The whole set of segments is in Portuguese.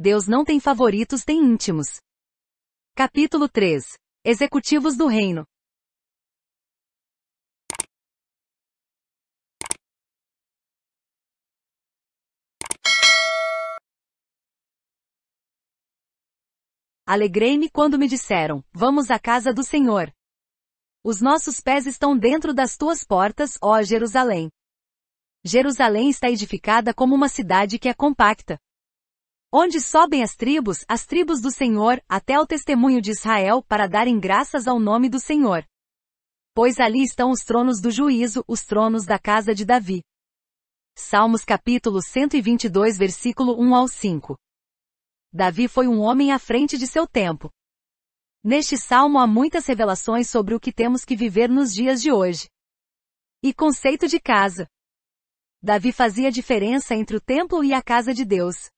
Deus não tem favoritos, tem íntimos. Capítulo 3 Executivos do Reino Alegrei-me quando me disseram: Vamos à casa do Senhor. Os nossos pés estão dentro das tuas portas, ó Jerusalém. Jerusalém está edificada como uma cidade que é compacta. Onde sobem as tribos, as tribos do Senhor, até o testemunho de Israel, para darem graças ao nome do Senhor. Pois ali estão os tronos do juízo, os tronos da casa de Davi. Salmos capítulo 122 versículo 1 ao 5. Davi foi um homem à frente de seu tempo. Neste salmo há muitas revelações sobre o que temos que viver nos dias de hoje. E conceito de casa. Davi fazia diferença entre o templo e a casa de Deus.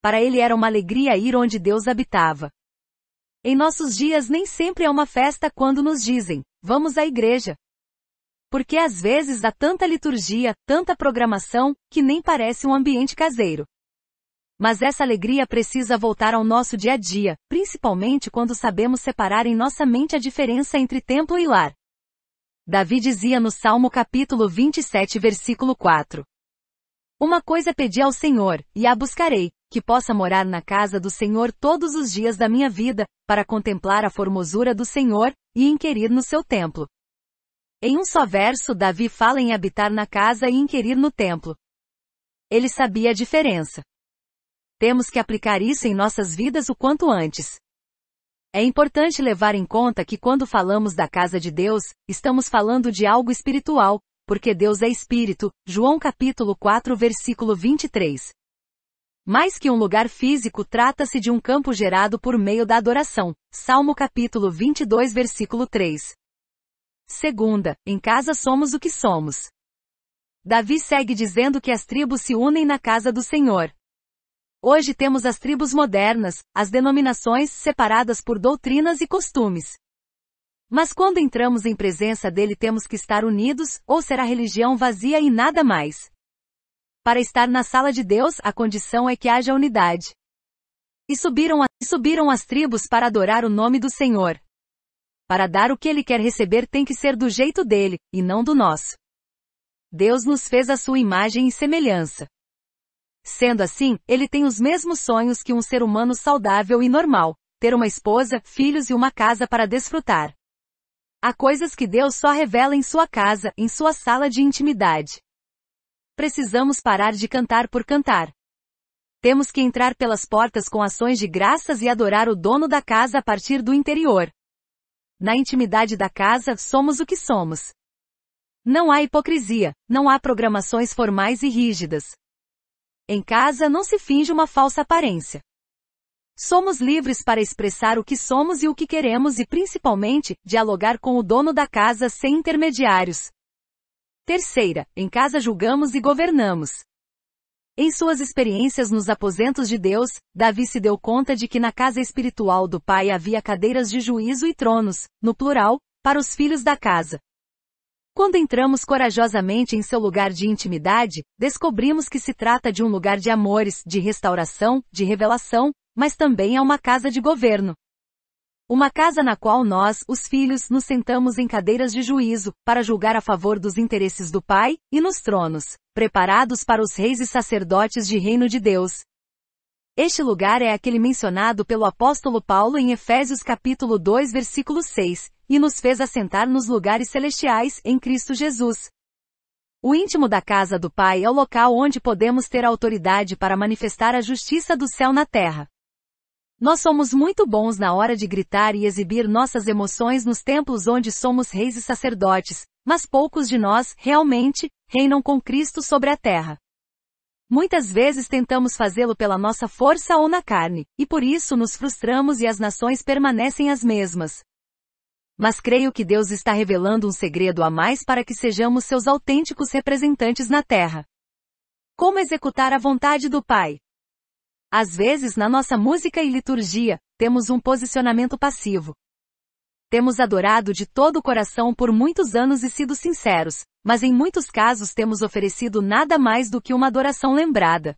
Para ele era uma alegria ir onde Deus habitava. Em nossos dias nem sempre é uma festa quando nos dizem, vamos à igreja. Porque às vezes há tanta liturgia, tanta programação, que nem parece um ambiente caseiro. Mas essa alegria precisa voltar ao nosso dia a dia, principalmente quando sabemos separar em nossa mente a diferença entre templo e lar. Davi dizia no Salmo capítulo 27 versículo 4. Uma coisa pedi ao Senhor, e a buscarei, que possa morar na casa do Senhor todos os dias da minha vida, para contemplar a formosura do Senhor e inquirir no seu templo. Em um só verso, Davi fala em habitar na casa e inquirir no templo. Ele sabia a diferença. Temos que aplicar isso em nossas vidas o quanto antes. É importante levar em conta que quando falamos da casa de Deus, estamos falando de algo espiritual, porque Deus é espírito. João capítulo 4 versículo 23. Mais que um lugar físico, trata-se de um campo gerado por meio da adoração. Salmo capítulo 22, versículo 3. Segunda, em casa somos o que somos. Davi segue dizendo que as tribos se unem na casa do Senhor. Hoje temos as tribos modernas, as denominações separadas por doutrinas e costumes. Mas quando entramos em presença dele temos que estar unidos, ou será religião vazia e nada mais. Para estar na sala de Deus, a condição é que haja unidade. E subiram, a, e subiram as tribos para adorar o nome do Senhor. Para dar o que ele quer receber tem que ser do jeito dele, e não do nosso. Deus nos fez a sua imagem e semelhança. Sendo assim, ele tem os mesmos sonhos que um ser humano saudável e normal: ter uma esposa, filhos e uma casa para desfrutar. Há coisas que Deus só revela em sua casa, em sua sala de intimidade. Precisamos parar de cantar por cantar. Temos que entrar pelas portas com ações de graças e adorar o dono da casa a partir do interior. Na intimidade da casa, somos o que somos. Não há hipocrisia, não há programações formais e rígidas. Em casa não se finge uma falsa aparência. Somos livres para expressar o que somos e o que queremos e principalmente, dialogar com o dono da casa sem intermediários. Terceira, em casa julgamos e governamos. Em suas experiências nos aposentos de Deus, Davi se deu conta de que na casa espiritual do pai havia cadeiras de juízo e tronos, no plural, para os filhos da casa. Quando entramos corajosamente em seu lugar de intimidade, descobrimos que se trata de um lugar de amores, de restauração, de revelação, mas também é uma casa de governo. Uma casa na qual nós, os filhos, nos sentamos em cadeiras de juízo, para julgar a favor dos interesses do Pai, e nos tronos, preparados para os reis e sacerdotes de reino de Deus. Este lugar é aquele mencionado pelo apóstolo Paulo em Efésios capítulo 2 versículo 6, e nos fez assentar nos lugares celestiais, em Cristo Jesus. O íntimo da casa do Pai é o local onde podemos ter autoridade para manifestar a justiça do céu na terra. Nós somos muito bons na hora de gritar e exibir nossas emoções nos templos onde somos reis e sacerdotes, mas poucos de nós, realmente, reinam com Cristo sobre a terra. Muitas vezes tentamos fazê-lo pela nossa força ou na carne, e por isso nos frustramos e as nações permanecem as mesmas. Mas creio que Deus está revelando um segredo a mais para que sejamos seus autênticos representantes na terra. Como executar a vontade do Pai? Às vezes na nossa música e liturgia, temos um posicionamento passivo. Temos adorado de todo o coração por muitos anos e sido sinceros, mas em muitos casos temos oferecido nada mais do que uma adoração lembrada.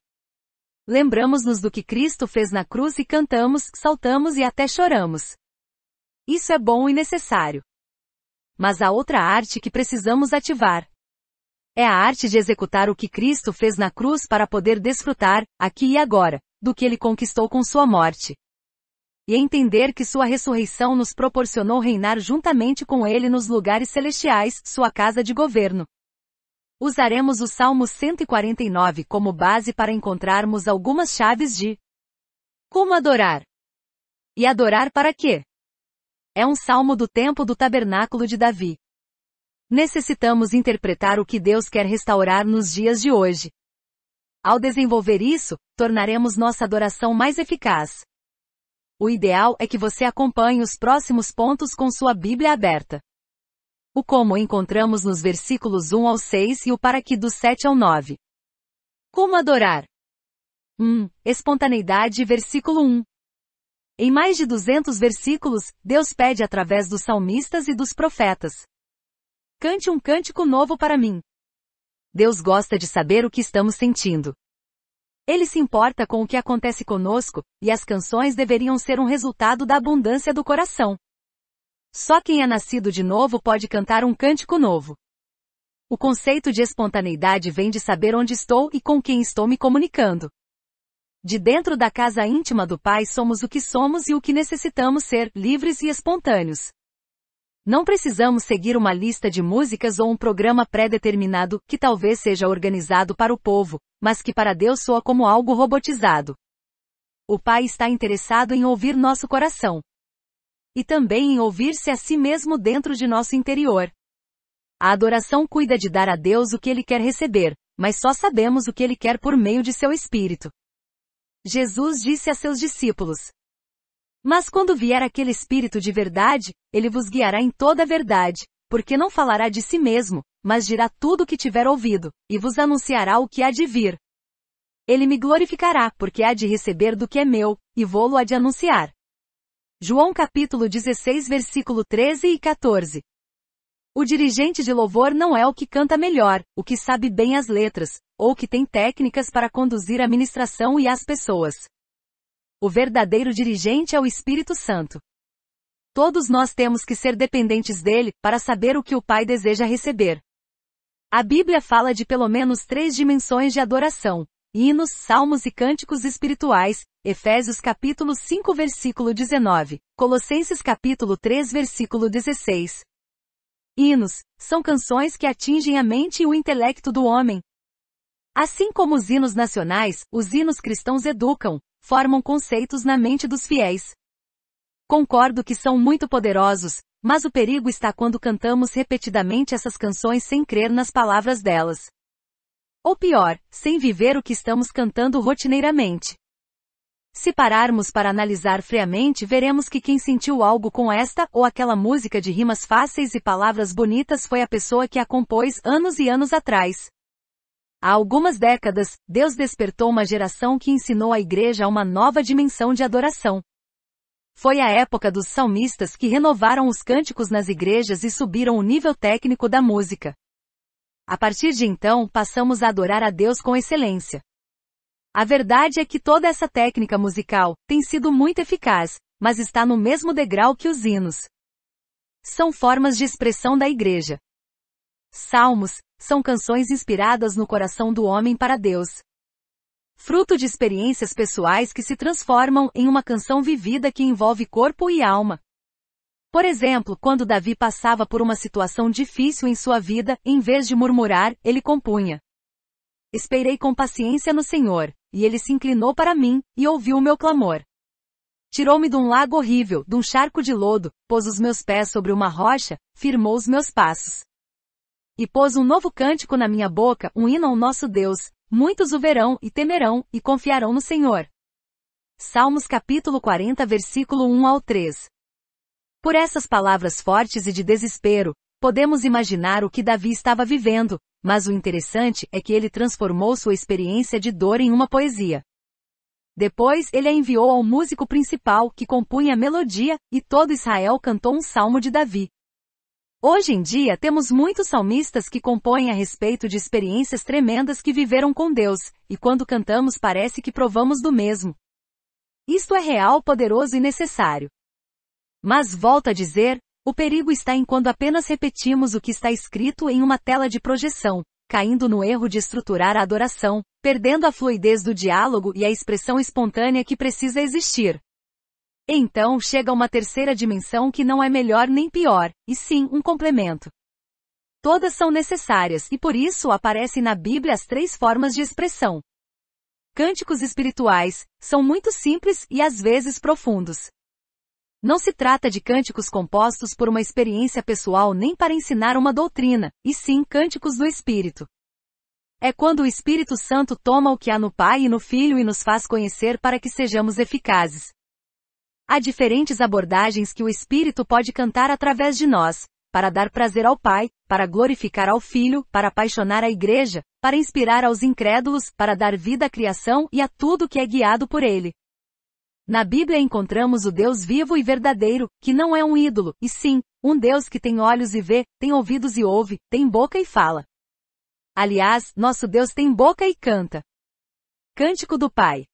Lembramos-nos do que Cristo fez na cruz e cantamos, saltamos e até choramos. Isso é bom e necessário. Mas há outra arte que precisamos ativar. É a arte de executar o que Cristo fez na cruz para poder desfrutar, aqui e agora, do que ele conquistou com sua morte. E entender que sua ressurreição nos proporcionou reinar juntamente com ele nos lugares celestiais, sua casa de governo. Usaremos o Salmo 149 como base para encontrarmos algumas chaves de como adorar. E adorar para quê? É um salmo do tempo do tabernáculo de Davi. Necessitamos interpretar o que Deus quer restaurar nos dias de hoje. Ao desenvolver isso, tornaremos nossa adoração mais eficaz. O ideal é que você acompanhe os próximos pontos com sua Bíblia aberta. O como encontramos nos versículos 1 ao 6 e o para que do 7 ao 9. Como adorar? 1. espontaneidade, versículo 1. Em mais de 200 versículos, Deus pede através dos salmistas e dos profetas. Cante um cântico novo para mim. Deus gosta de saber o que estamos sentindo. Ele se importa com o que acontece conosco, e as canções deveriam ser um resultado da abundância do coração. Só quem é nascido de novo pode cantar um cântico novo. O conceito de espontaneidade vem de saber onde estou e com quem estou me comunicando. De dentro da casa íntima do Pai somos o que somos e o que necessitamos ser, livres e espontâneos. Não precisamos seguir uma lista de músicas ou um programa pré-determinado que talvez seja organizado para o povo, mas que para Deus soa como algo robotizado. O Pai está interessado em ouvir nosso coração. E também em ouvir-se a si mesmo dentro de nosso interior. A adoração cuida de dar a Deus o que ele quer receber, mas só sabemos o que ele quer por meio de seu espírito. Jesus disse a seus discípulos: mas quando vier aquele Espírito de verdade, ele vos guiará em toda a verdade, porque não falará de si mesmo, mas dirá tudo o que tiver ouvido, e vos anunciará o que há de vir. Ele me glorificará, porque há de receber do que é meu, e vou-lo há de anunciar. João capítulo 16 versículo 13 e 14. O dirigente de louvor não é o que canta melhor, o que sabe bem as letras, ou que tem técnicas para conduzir a ministração e as pessoas. O verdadeiro dirigente é o Espírito Santo. Todos nós temos que ser dependentes dele, para saber o que o Pai deseja receber. A Bíblia fala de pelo menos três dimensões de adoração: hinos, salmos e cânticos espirituais, Efésios capítulo 5 versículo 19, Colossenses capítulo 3 versículo 16. Hinos, são canções que atingem a mente e o intelecto do homem, Assim como os hinos nacionais, os hinos cristãos educam, formam conceitos na mente dos fiéis. Concordo que são muito poderosos, mas o perigo está quando cantamos repetidamente essas canções sem crer nas palavras delas. Ou pior, sem viver o que estamos cantando rotineiramente. Se pararmos para analisar friamente, veremos que quem sentiu algo com esta ou aquela música de rimas fáceis e palavras bonitas foi a pessoa que a compôs anos e anos atrás. Há algumas décadas, Deus despertou uma geração que ensinou a igreja a uma nova dimensão de adoração. Foi a época dos salmistas que renovaram os cânticos nas igrejas e subiram o nível técnico da música. A partir de então, passamos a adorar a Deus com excelência. A verdade é que toda essa técnica musical tem sido muito eficaz, mas está no mesmo degrau que os hinos. São formas de expressão da igreja. Salmos são canções inspiradas no coração do homem para Deus. Fruto de experiências pessoais que se transformam em uma canção vivida que envolve corpo e alma. Por exemplo, quando Davi passava por uma situação difícil em sua vida, em vez de murmurar, ele compunha: Esperei com paciência no Senhor, e ele se inclinou para mim, e ouviu o meu clamor. Tirou-me de um lago horrível, de um charco de lodo, pôs os meus pés sobre uma rocha, firmou os meus passos. E pôs um novo cântico na minha boca, um hino ao nosso Deus. Muitos o verão e temerão, e confiarão no Senhor. Salmos capítulo 40 versículo 1 ao 3. Por essas palavras fortes e de desespero, podemos imaginar o que Davi estava vivendo, mas o interessante é que ele transformou sua experiência de dor em uma poesia. Depois ele a enviou ao músico principal que compunha a melodia, e todo Israel cantou um salmo de Davi. Hoje em dia temos muitos salmistas que compõem a respeito de experiências tremendas que viveram com Deus, e quando cantamos parece que provamos do mesmo. Isto é real, poderoso e necessário. Mas volto a dizer, o perigo está em quando apenas repetimos o que está escrito em uma tela de projeção, caindo no erro de estruturar a adoração, perdendo a fluidez do diálogo e a expressão espontânea que precisa existir. Então chega uma terceira dimensão que não é melhor nem pior, e sim um complemento. Todas são necessárias e por isso aparecem na Bíblia as três formas de expressão. Cânticos espirituais são muito simples e às vezes profundos. Não se trata de cânticos compostos por uma experiência pessoal nem para ensinar uma doutrina, e sim cânticos do Espírito. É quando o Espírito Santo toma o que há no Pai e no Filho e nos faz conhecer para que sejamos eficazes. Há diferentes abordagens que o Espírito pode cantar através de nós, para dar prazer ao Pai, para glorificar ao Filho, para apaixonar a Igreja, para inspirar aos incrédulos, para dar vida à criação e a tudo que é guiado por Ele. Na Bíblia encontramos o Deus vivo e verdadeiro, que não é um ídolo, e sim, um Deus que tem olhos e vê, tem ouvidos e ouve, tem boca e fala. Aliás, nosso Deus tem boca e canta. Cântico do Pai.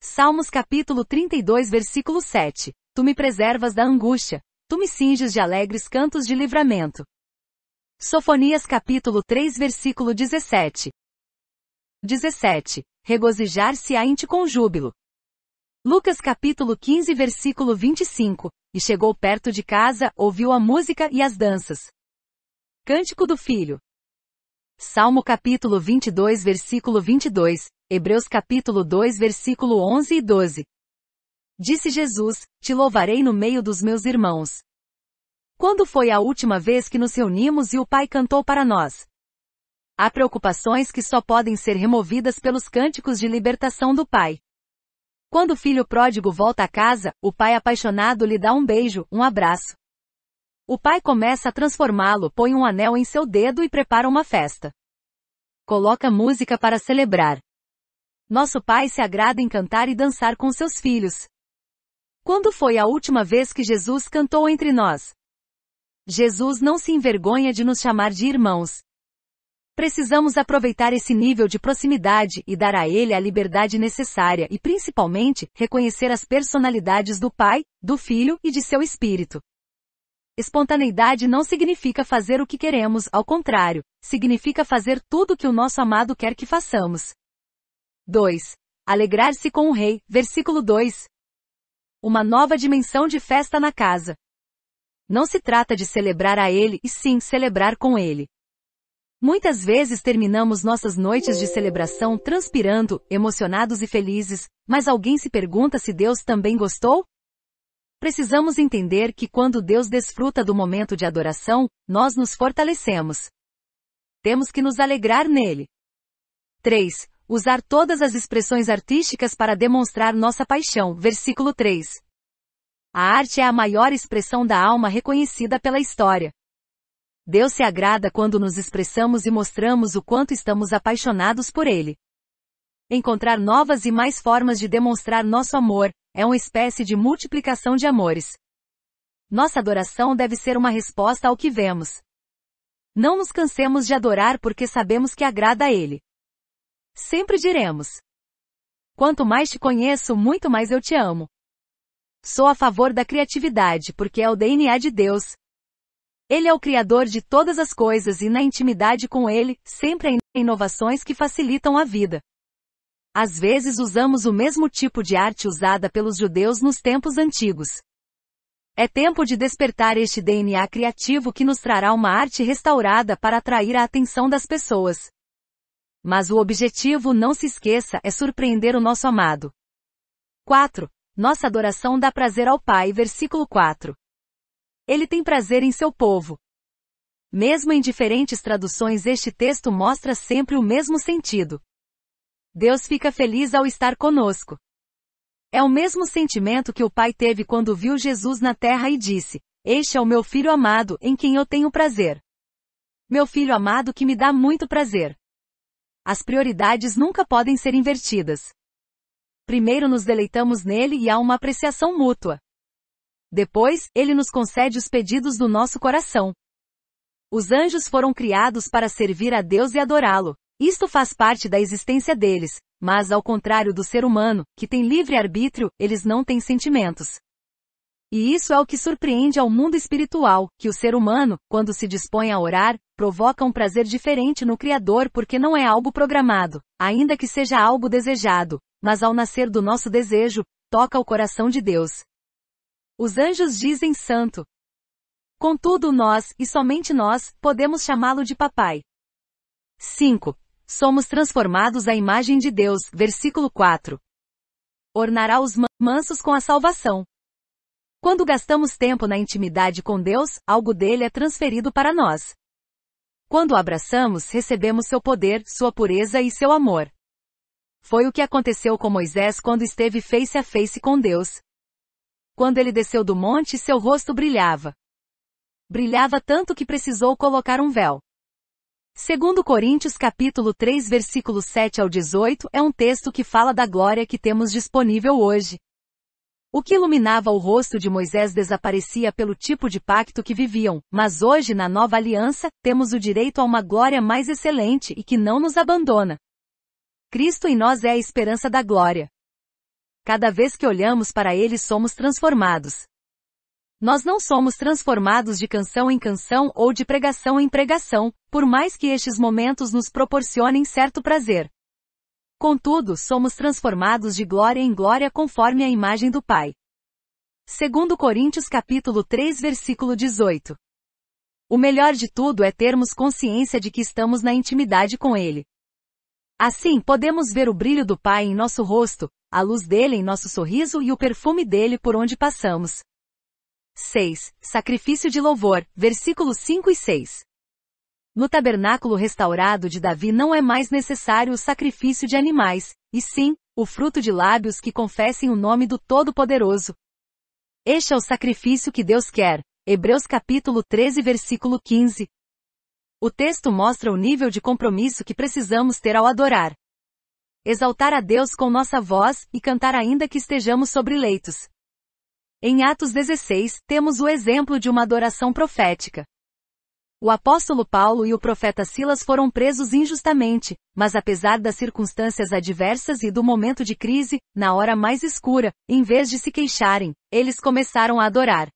Salmos capítulo 32 versículo 7. Tu me preservas da angústia, tu me cinges de alegres cantos de livramento. Sofonias capítulo 3 versículo 17. 17. Regozijar-se-á em ti com júbilo. Lucas capítulo 15 versículo 25. E chegou perto de casa, ouviu a música e as danças. Cântico do Filho. Salmo capítulo 22 versículo 22, Hebreus capítulo 2 versículo 11 e 12. Disse Jesus, te louvarei no meio dos meus irmãos. Quando foi a última vez que nos reunimos e o Pai cantou para nós? Há preocupações que só podem ser removidas pelos cânticos de libertação do Pai. Quando o filho pródigo volta a casa, o pai apaixonado lhe dá um beijo, um abraço, o pai começa a transformá-lo, põe um anel em seu dedo e prepara uma festa. Coloca música para celebrar. Nosso pai se agrada em cantar e dançar com seus filhos. Quando foi a última vez que Jesus cantou entre nós? Jesus não se envergonha de nos chamar de irmãos. Precisamos aproveitar esse nível de proximidade e dar a ele a liberdade necessária e, principalmente, reconhecer as personalidades do Pai, do Filho e de seu Espírito. Espontaneidade não significa fazer o que queremos, ao contrário, significa fazer tudo o que o nosso amado quer que façamos. 2. Alegrar-se com o rei, versículo 2. Uma nova dimensão de festa na casa. Não se trata de celebrar a ele, e sim celebrar com ele. Muitas vezes terminamos nossas noites de celebração transpirando, emocionados e felizes, mas alguém se pergunta se Deus também gostou? Precisamos entender que quando Deus desfruta do momento de adoração, nós nos fortalecemos. Temos que nos alegrar nele. 3. Usar todas as expressões artísticas para demonstrar nossa paixão. Versículo 3. A arte é a maior expressão da alma reconhecida pela história. Deus se agrada quando nos expressamos e mostramos o quanto estamos apaixonados por Ele. Encontrar novas e mais formas de demonstrar nosso amor, é uma espécie de multiplicação de amores. Nossa adoração deve ser uma resposta ao que vemos. Não nos cansemos de adorar porque sabemos que agrada a Ele. Sempre diremos: Quanto mais te conheço, muito mais eu te amo. Sou a favor da criatividade porque é o DNA de Deus. Ele é o Criador de todas as coisas e na intimidade com Ele, sempre há inovações que facilitam a vida. Às vezes usamos o mesmo tipo de arte usada pelos judeus nos tempos antigos. É tempo de despertar este DNA criativo que nos trará uma arte restaurada para atrair a atenção das pessoas. Mas o objetivo, não se esqueça, é surpreender o nosso amado. 4. Nossa adoração dá prazer ao Pai, versículo 4. Ele tem prazer em seu povo. Mesmo em diferentes traduções, este texto mostra sempre o mesmo sentido. Deus fica feliz ao estar conosco. É o mesmo sentimento que o pai teve quando viu Jesus na terra e disse: Este é o meu filho amado, em quem eu tenho prazer. Meu filho amado que me dá muito prazer. As prioridades nunca podem ser invertidas. Primeiro nos deleitamos nele e há uma apreciação mútua. Depois, ele nos concede os pedidos do nosso coração. Os anjos foram criados para servir a Deus e adorá-lo. Isto faz parte da existência deles, mas ao contrário do ser humano, que tem livre arbítrio, eles não têm sentimentos. E isso é o que surpreende ao mundo espiritual, que o ser humano, quando se dispõe a orar, provoca um prazer diferente no Criador porque não é algo programado, ainda que seja algo desejado, mas ao nascer do nosso desejo, toca o coração de Deus. Os anjos dizem santo. Contudo nós, e somente nós, podemos chamá-lo de papai. 5. Somos transformados à imagem de Deus, versículo 4. Ornará os mansos com a salvação. Quando gastamos tempo na intimidade com Deus, algo dele é transferido para nós. Quando o abraçamos, recebemos seu poder, sua pureza e seu amor. Foi o que aconteceu com Moisés quando esteve face a face com Deus. Quando ele desceu do monte, seu rosto brilhava. Brilhava tanto que precisou colocar um véu. Segundo Coríntios capítulo 3 versículo 7 ao 18 é um texto que fala da glória que temos disponível hoje. O que iluminava o rosto de Moisés desaparecia pelo tipo de pacto que viviam, mas hoje na nova aliança, temos o direito a uma glória mais excelente e que não nos abandona. Cristo em nós é a esperança da glória. Cada vez que olhamos para Ele somos transformados. Nós não somos transformados de canção em canção ou de pregação em pregação, por mais que estes momentos nos proporcionem certo prazer. Contudo, somos transformados de glória em glória conforme a imagem do Pai. Segundo Coríntios capítulo 3 versículo 18. O melhor de tudo é termos consciência de que estamos na intimidade com Ele. Assim podemos ver o brilho do Pai em nosso rosto, a luz dele em nosso sorriso e o perfume dele por onde passamos. 6. Sacrifício de louvor, versículos 5 e 6. No tabernáculo restaurado de Davi não é mais necessário o sacrifício de animais, e sim, o fruto de lábios que confessem o nome do Todo-Poderoso. Este é o sacrifício que Deus quer. Hebreus capítulo 13 versículo 15. O texto mostra o nível de compromisso que precisamos ter ao adorar. Exaltar a Deus com nossa voz e cantar ainda que estejamos sobre leitos. Em Atos 16, temos o exemplo de uma adoração profética. O apóstolo Paulo e o profeta Silas foram presos injustamente, mas apesar das circunstâncias adversas e do momento de crise, na hora mais escura, em vez de se queixarem, eles começaram a adorar.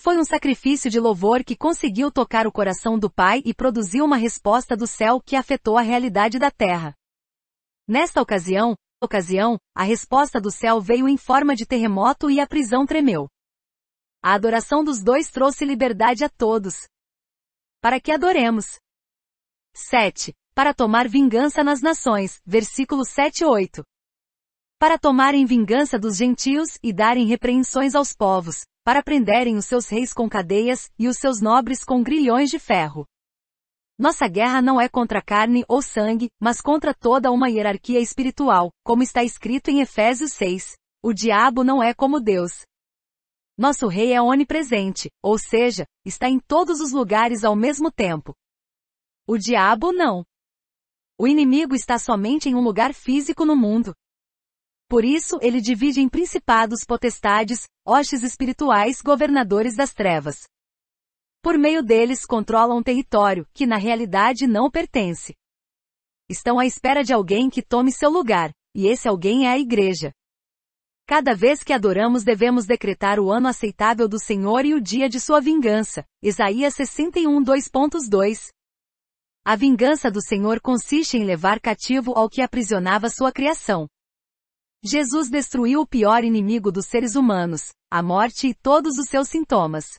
Foi um sacrifício de louvor que conseguiu tocar o coração do Pai e produziu uma resposta do céu que afetou a realidade da terra. Nesta ocasião, ocasião, a resposta do céu veio em forma de terremoto e a prisão tremeu. A adoração dos dois trouxe liberdade a todos. Para que adoremos. 7. Para tomar vingança nas nações, versículo 7 8. Para tomarem vingança dos gentios e darem repreensões aos povos, para prenderem os seus reis com cadeias e os seus nobres com grilhões de ferro. Nossa guerra não é contra carne ou sangue, mas contra toda uma hierarquia espiritual, como está escrito em Efésios 6. O diabo não é como Deus. Nosso rei é onipresente, ou seja, está em todos os lugares ao mesmo tempo. O diabo não. O inimigo está somente em um lugar físico no mundo. Por isso ele divide em principados potestades, hostes espirituais governadores das trevas. Por meio deles controlam um território que na realidade não pertence. Estão à espera de alguém que tome seu lugar, e esse alguém é a igreja. Cada vez que adoramos devemos decretar o ano aceitável do Senhor e o dia de sua vingança. Isaías 61 2.2 A vingança do Senhor consiste em levar cativo ao que aprisionava sua criação. Jesus destruiu o pior inimigo dos seres humanos, a morte e todos os seus sintomas.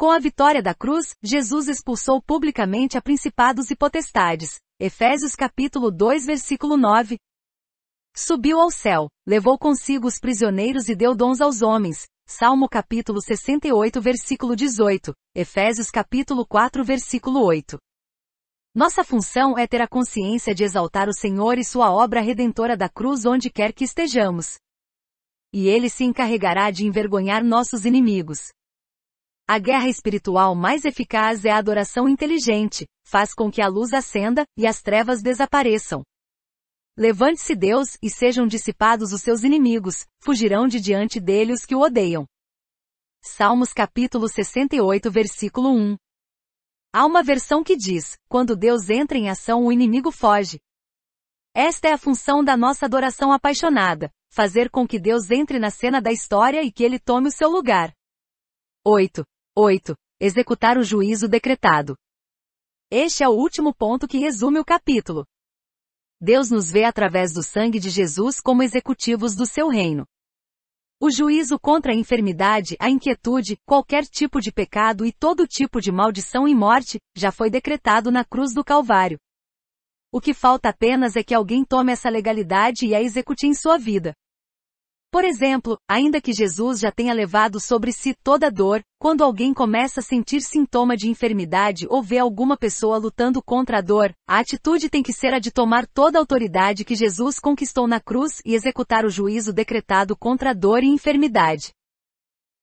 Com a vitória da cruz, Jesus expulsou publicamente a principados e potestades. Efésios capítulo 2 versículo 9. Subiu ao céu, levou consigo os prisioneiros e deu dons aos homens. Salmo capítulo 68 versículo 18. Efésios capítulo 4 versículo 8. Nossa função é ter a consciência de exaltar o Senhor e sua obra redentora da cruz onde quer que estejamos. E ele se encarregará de envergonhar nossos inimigos. A guerra espiritual mais eficaz é a adoração inteligente, faz com que a luz acenda e as trevas desapareçam. Levante-se Deus e sejam dissipados os seus inimigos, fugirão de diante dele os que o odeiam. Salmos capítulo 68 versículo 1. Há uma versão que diz, quando Deus entra em ação o inimigo foge. Esta é a função da nossa adoração apaixonada, fazer com que Deus entre na cena da história e que ele tome o seu lugar. 8. 8. Executar o juízo decretado. Este é o último ponto que resume o capítulo. Deus nos vê através do sangue de Jesus como executivos do seu reino. O juízo contra a enfermidade, a inquietude, qualquer tipo de pecado e todo tipo de maldição e morte, já foi decretado na cruz do Calvário. O que falta apenas é que alguém tome essa legalidade e a execute em sua vida. Por exemplo, ainda que Jesus já tenha levado sobre si toda a dor, quando alguém começa a sentir sintoma de enfermidade ou vê alguma pessoa lutando contra a dor, a atitude tem que ser a de tomar toda a autoridade que Jesus conquistou na cruz e executar o juízo decretado contra a dor e enfermidade.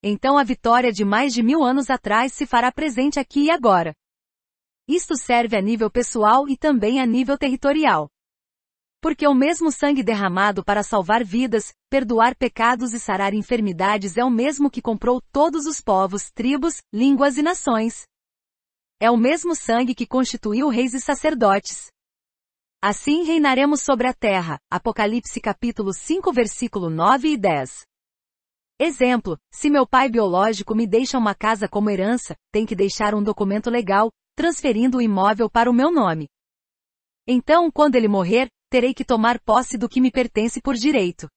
Então a vitória de mais de mil anos atrás se fará presente aqui e agora. Isto serve a nível pessoal e também a nível territorial. Porque o mesmo sangue derramado para salvar vidas, perdoar pecados e sarar enfermidades é o mesmo que comprou todos os povos, tribos, línguas e nações. É o mesmo sangue que constituiu reis e sacerdotes. Assim reinaremos sobre a terra. Apocalipse capítulo 5 versículo 9 e 10. Exemplo, se meu pai biológico me deixa uma casa como herança, tem que deixar um documento legal, transferindo o imóvel para o meu nome. Então, quando ele morrer, terei que tomar posse do que me pertence por direito.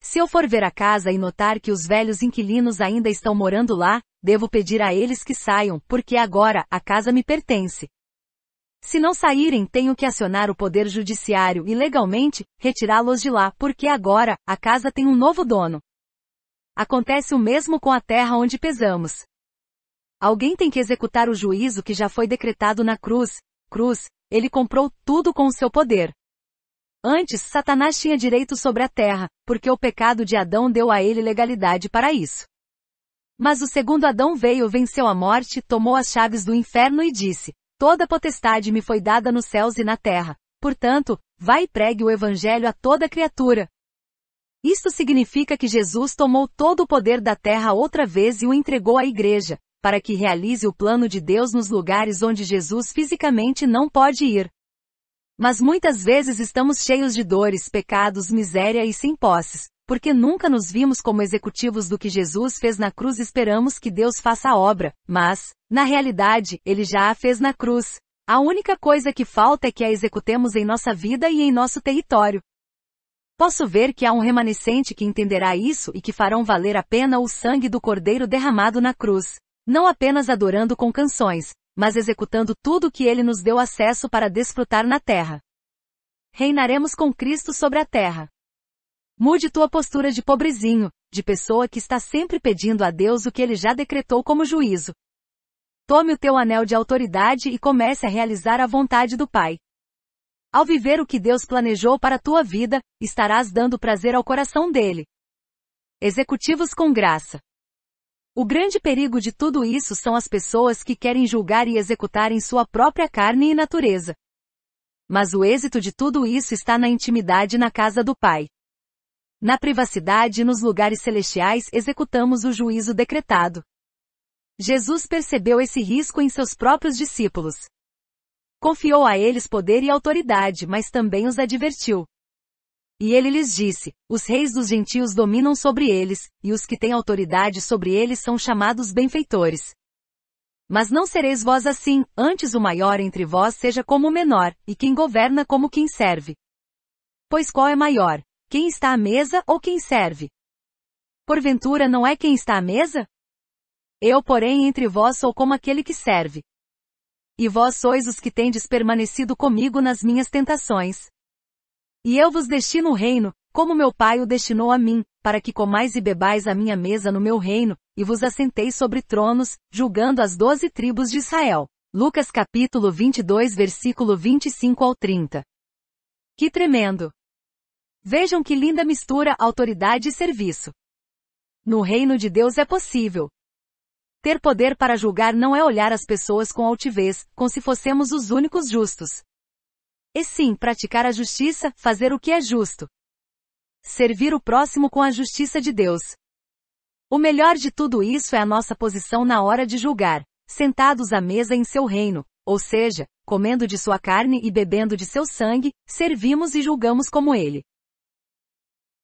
Se eu for ver a casa e notar que os velhos inquilinos ainda estão morando lá, devo pedir a eles que saiam, porque agora, a casa me pertence. Se não saírem, tenho que acionar o Poder Judiciário e legalmente, retirá-los de lá, porque agora, a casa tem um novo dono. Acontece o mesmo com a terra onde pesamos. Alguém tem que executar o juízo que já foi decretado na cruz. Cruz, ele comprou tudo com o seu poder. Antes, Satanás tinha direito sobre a terra, porque o pecado de Adão deu a ele legalidade para isso. Mas o segundo Adão veio, venceu a morte, tomou as chaves do inferno e disse: Toda potestade me foi dada nos céus e na terra. Portanto, vai e pregue o evangelho a toda criatura. Isto significa que Jesus tomou todo o poder da terra outra vez e o entregou à igreja, para que realize o plano de Deus nos lugares onde Jesus fisicamente não pode ir. Mas muitas vezes estamos cheios de dores, pecados, miséria e sem posses, porque nunca nos vimos como executivos do que Jesus fez na cruz e esperamos que Deus faça a obra, mas, na realidade, Ele já a fez na cruz. A única coisa que falta é que a executemos em nossa vida e em nosso território. Posso ver que há um remanescente que entenderá isso e que farão valer a pena o sangue do Cordeiro derramado na cruz, não apenas adorando com canções, mas executando tudo o que ele nos deu acesso para desfrutar na terra. Reinaremos com Cristo sobre a terra. Mude tua postura de pobrezinho, de pessoa que está sempre pedindo a Deus o que ele já decretou como juízo. Tome o teu anel de autoridade e comece a realizar a vontade do Pai. Ao viver o que Deus planejou para a tua vida, estarás dando prazer ao coração dele. Executivos com graça. O grande perigo de tudo isso são as pessoas que querem julgar e executar em sua própria carne e natureza. Mas o êxito de tudo isso está na intimidade na casa do Pai. Na privacidade e nos lugares celestiais executamos o juízo decretado. Jesus percebeu esse risco em seus próprios discípulos. Confiou a eles poder e autoridade, mas também os advertiu. E ele lhes disse: Os reis dos gentios dominam sobre eles, e os que têm autoridade sobre eles são chamados benfeitores. Mas não sereis vós assim, antes o maior entre vós seja como o menor, e quem governa como quem serve. Pois qual é maior? Quem está à mesa ou quem serve? Porventura não é quem está à mesa? Eu, porém, entre vós sou como aquele que serve. E vós sois os que tendes permanecido comigo nas minhas tentações. E eu vos destino o reino, como meu pai o destinou a mim, para que comais e bebais a minha mesa no meu reino, e vos assenteis sobre tronos, julgando as doze tribos de Israel. Lucas capítulo 22 versículo 25 ao 30. Que tremendo! Vejam que linda mistura autoridade e serviço. No reino de Deus é possível. Ter poder para julgar não é olhar as pessoas com altivez, como se fossemos os únicos justos e sim praticar a justiça, fazer o que é justo. Servir o próximo com a justiça de Deus. O melhor de tudo isso é a nossa posição na hora de julgar, sentados à mesa em seu reino, ou seja, comendo de sua carne e bebendo de seu sangue, servimos e julgamos como ele.